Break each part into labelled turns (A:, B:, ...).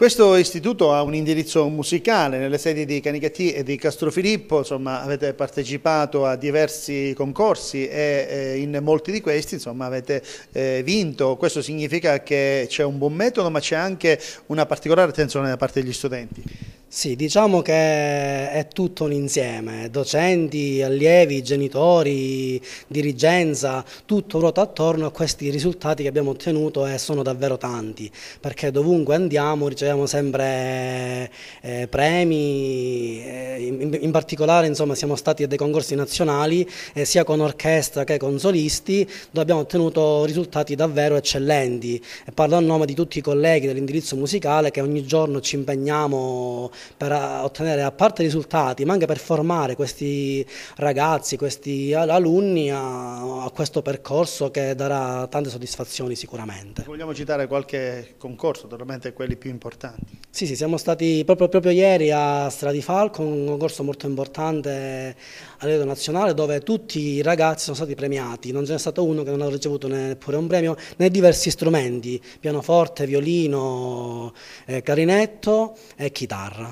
A: Questo istituto ha un indirizzo musicale nelle sedi di Canicattì e di Castrofilippo, insomma avete partecipato a diversi concorsi e eh, in molti di questi insomma, avete eh, vinto, questo significa che c'è un buon metodo ma c'è anche una particolare attenzione da parte degli studenti. Sì, diciamo che è tutto un insieme,
B: docenti, allievi, genitori, dirigenza, tutto ruota attorno a questi risultati che abbiamo ottenuto e sono davvero tanti, perché dovunque andiamo riceviamo sempre eh, premi, eh, in, in, particolare insomma, siamo stati a dei concorsi nazionali eh, sia con orchestra che con solisti dove abbiamo ottenuto risultati davvero eccellenti e parlo a nome di tutti i colleghi dell'indirizzo musicale che ogni giorno ci impegniamo per eh, ottenere a parte risultati ma anche per formare questi ragazzi, questi alunni a, a questo percorso che darà tante soddisfazioni sicuramente.
A: Vogliamo citare qualche concorso, naturalmente quelli più importanti?
B: Sì, sì siamo stati proprio, proprio ieri a Stradifalco, un concorso molto importante a livello nazionale dove tutti i ragazzi sono stati premiati, non ce n'è stato uno che non ha ricevuto neppure un premio, né diversi strumenti, pianoforte, violino, eh, clarinetto
A: e chitarra.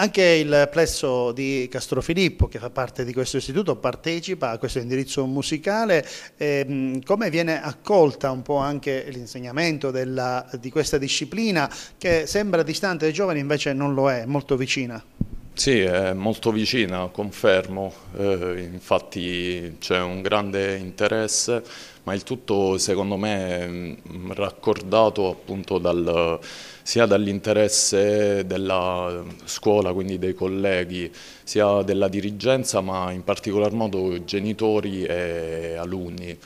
A: Anche il plesso di Castrofilippo, che fa parte di questo istituto, partecipa a questo indirizzo musicale. Ehm, come viene accolta un po' anche l'insegnamento di questa disciplina che sembra distante dai giovani, invece non lo è, molto vicina?
C: Sì, è molto vicina, confermo, eh, infatti c'è un grande interesse, ma il tutto secondo me è mm, raccordato appunto dal, sia dall'interesse della scuola, quindi dei colleghi, sia della dirigenza, ma in particolar modo genitori e alunni.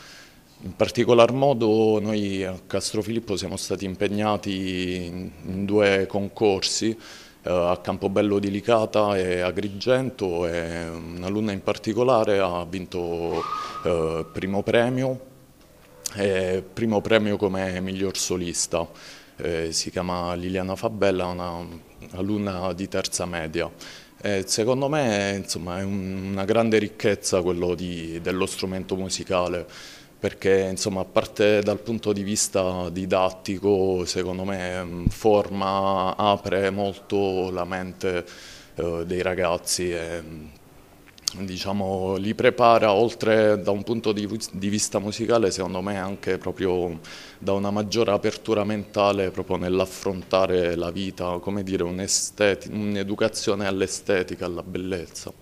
C: In particolar modo noi a Castrofilippo siamo stati impegnati in due concorsi, eh, a Campobello di Licata e Agrigento e un'alunna in particolare ha vinto eh, primo premio, eh, primo premio come miglior solista, eh, si chiama Liliana Fabella, un'alunna di terza media. secondo me insomma, è un, una grande ricchezza quello di, dello strumento musicale perché insomma, a parte dal punto di vista didattico, secondo me mm, forma, apre molto la mente eh, dei ragazzi e mm, diciamo, li prepara oltre da un punto di, di, vista musicale, secondo me anche proprio da una maggiore apertura mentale proprio nell'affrontare la vita, come dire, un'educazione all'estetica, alla bellezza.